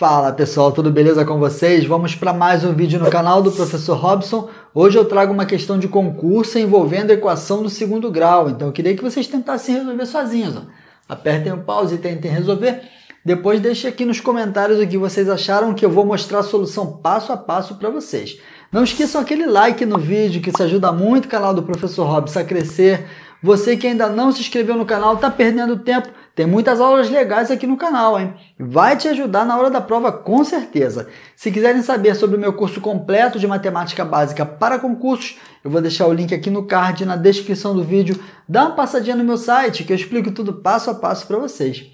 Fala pessoal, tudo beleza com vocês? Vamos para mais um vídeo no canal do professor Robson. Hoje eu trago uma questão de concurso envolvendo a equação do segundo grau. Então eu queria que vocês tentassem resolver sozinhos. Ó. Apertem o pause e tentem resolver. Depois deixem aqui nos comentários o que vocês acharam que eu vou mostrar a solução passo a passo para vocês. Não esqueçam aquele like no vídeo que isso ajuda muito o canal do professor Robson a crescer. Você que ainda não se inscreveu no canal, está perdendo tempo. Tem muitas aulas legais aqui no canal, hein? Vai te ajudar na hora da prova com certeza. Se quiserem saber sobre o meu curso completo de matemática básica para concursos, eu vou deixar o link aqui no card na descrição do vídeo. Dá uma passadinha no meu site que eu explico tudo passo a passo para vocês.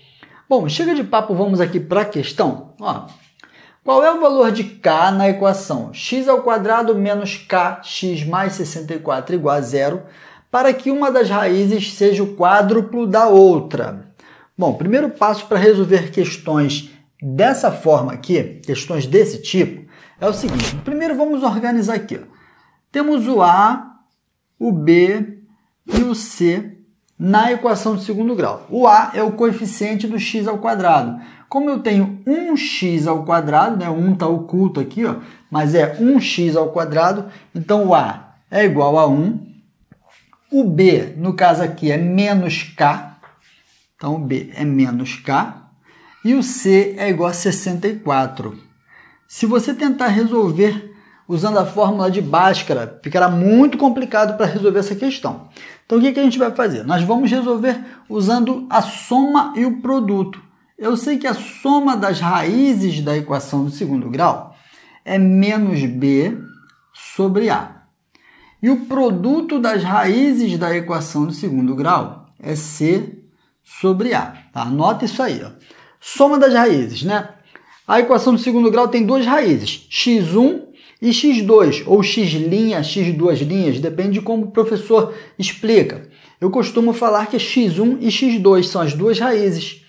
Bom, chega de papo, vamos aqui para a questão. Ó, qual é o valor de k na equação x ao quadrado menos kx mais 64 igual a zero? para que uma das raízes seja o quádruplo da outra? Bom, primeiro passo para resolver questões dessa forma aqui, questões desse tipo, é o seguinte. Primeiro vamos organizar aqui. Temos o A, o B e o C na equação de segundo grau. O A é o coeficiente do x ao quadrado. Como eu tenho 1x ao quadrado, né, 1 está oculto aqui, ó, mas é 1x ao quadrado, então o A é igual a 1 o B, no caso aqui, é menos K. Então, o B é menos K. E o C é igual a 64. Se você tentar resolver usando a fórmula de Bhaskara, ficará muito complicado para resolver essa questão. Então, o que, que a gente vai fazer? Nós vamos resolver usando a soma e o produto. Eu sei que a soma das raízes da equação do segundo grau é menos B sobre A. E o produto das raízes da equação de segundo grau é C sobre A. Tá? Anota isso aí. Ó. Soma das raízes, né? A equação de segundo grau tem duas raízes, x1 e x2, ou x', x2 linhas, depende de como o professor explica. Eu costumo falar que é x1 e x2 são as duas raízes.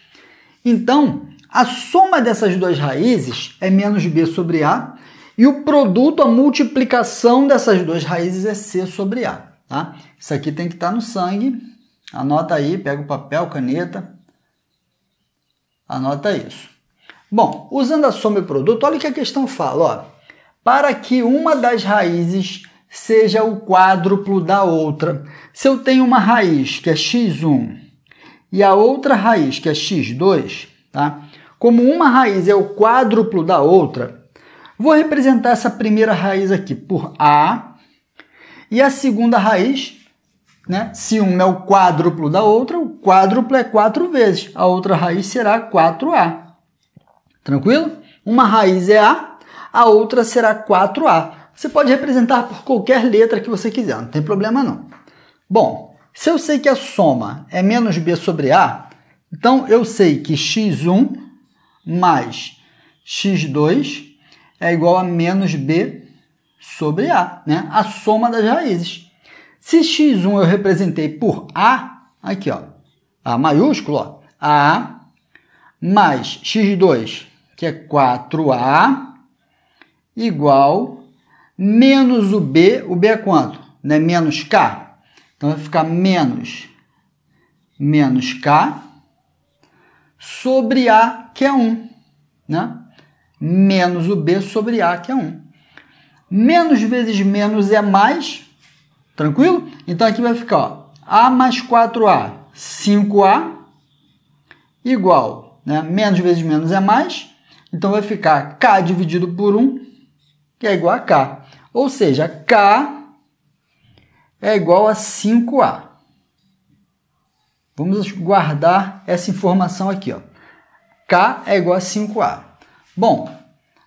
Então, a soma dessas duas raízes é menos b sobre a e o produto, a multiplicação dessas duas raízes é C sobre A. Tá? Isso aqui tem que estar tá no sangue. Anota aí, pega o papel, caneta. Anota isso. Bom, usando a soma e produto, olha o que a questão fala. Ó. Para que uma das raízes seja o quádruplo da outra. Se eu tenho uma raiz que é x1 e a outra raiz que é x2, tá? como uma raiz é o quádruplo da outra, Vou representar essa primeira raiz aqui por A e a segunda raiz, né? Se uma é o quádruplo da outra, o quádruplo é 4 vezes. A outra raiz será 4A. Tranquilo? Uma raiz é A, a outra será 4A. Você pode representar por qualquer letra que você quiser, não tem problema não. Bom, se eu sei que a soma é menos B sobre A, então eu sei que x1 mais x2 é igual a menos b sobre a, né? a soma das raízes. Se x1 eu representei por a, aqui ó, a maiúsculo, ó, a mais x2, que é 4a, igual menos o b, o b é quanto? Né? Menos k. Então vai ficar menos menos k sobre a, que é 1, né? menos o B sobre A, que é 1. Menos vezes menos é mais, tranquilo? Então aqui vai ficar ó, A mais 4A, 5A, igual, né? menos vezes menos é mais, então vai ficar K dividido por 1, que é igual a K. Ou seja, K é igual a 5A. Vamos guardar essa informação aqui. Ó. K é igual a 5A. Bom,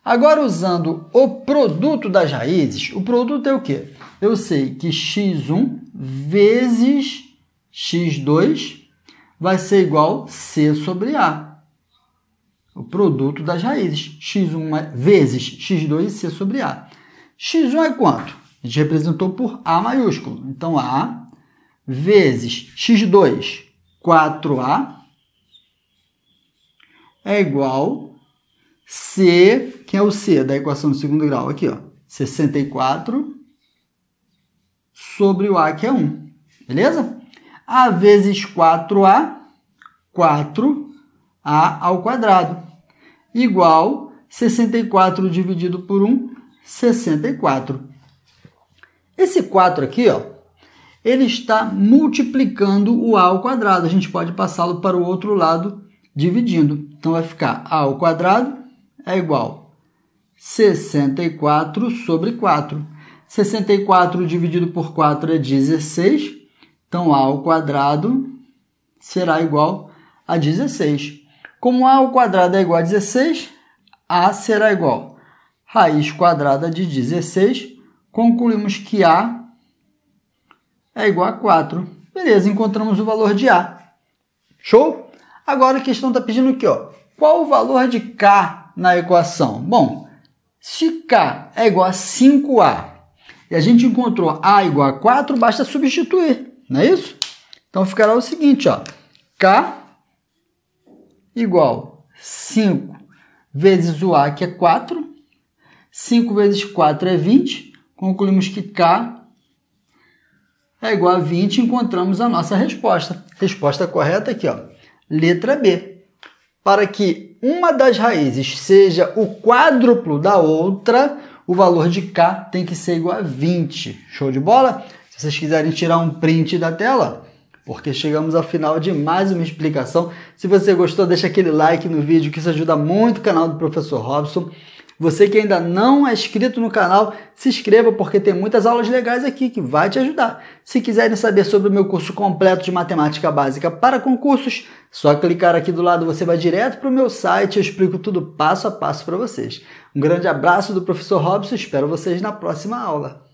agora usando o produto das raízes, o produto é o quê? Eu sei que x1 vezes x2 vai ser igual c sobre a. O produto das raízes, x1 vezes x2 e c sobre a. x1 é quanto? A gente representou por a maiúsculo. Então, a vezes x2, 4a, é igual C, que é o C da equação do segundo grau? Aqui, ó, 64 sobre o A, que é 1. Beleza? A vezes 4A, 4A ao quadrado, igual 64 dividido por 1, 64. Esse 4 aqui, ó, ele está multiplicando o a ao quadrado. A gente pode passá-lo para o outro lado dividindo. Então vai ficar a ao quadrado é igual a 64 sobre 4. 64 dividido por 4 é 16, então A ao quadrado será igual a 16. Como A ao quadrado é igual a 16, A será igual a raiz quadrada de 16. Concluímos que A é igual a 4. Beleza, encontramos o valor de A. Show? Agora a questão está pedindo o quê? Ó? Qual o valor de K na equação? Bom, se K é igual a 5A e a gente encontrou A igual a 4, basta substituir, não é isso? Então ficará o seguinte, ó, K igual 5 vezes o A, que é 4, 5 vezes 4 é 20, concluímos que K é igual a 20 encontramos a nossa resposta. Resposta correta aqui, ó, letra B. Para que uma das raízes seja o quádruplo da outra, o valor de k tem que ser igual a 20. Show de bola? Se vocês quiserem tirar um print da tela, porque chegamos ao final de mais uma explicação. Se você gostou, deixa aquele like no vídeo, que isso ajuda muito o canal do Professor Robson. Você que ainda não é inscrito no canal, se inscreva porque tem muitas aulas legais aqui que vai te ajudar. Se quiserem saber sobre o meu curso completo de matemática básica para concursos, só clicar aqui do lado você vai direto para o meu site, eu explico tudo passo a passo para vocês. Um grande abraço do professor Robson, espero vocês na próxima aula.